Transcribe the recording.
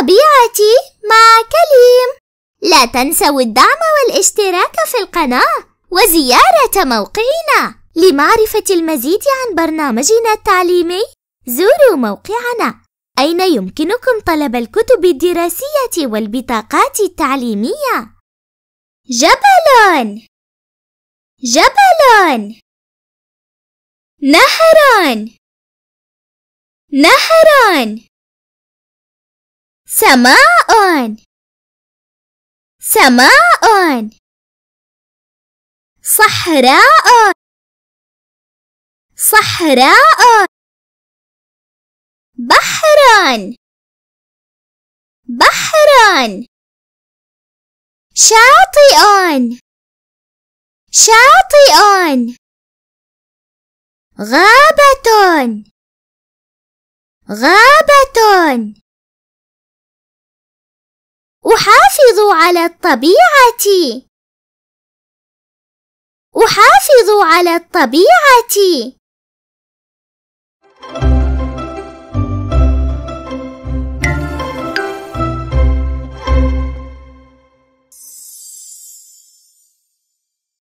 طبيعتي مع كليم لا تنسوا الدعم والاشتراك في القناة وزيارة موقعنا لمعرفة المزيد عن برنامجنا التعليمي زوروا موقعنا أين يمكنكم طلب الكتب الدراسية والبطاقات التعليمية جبل جبل نهر نهر سماء سماء صحراء صحراء بحر بحر شاطئ شاطئ غابة غابة أحافظ على الطبيعة أحافظ على الطبيعة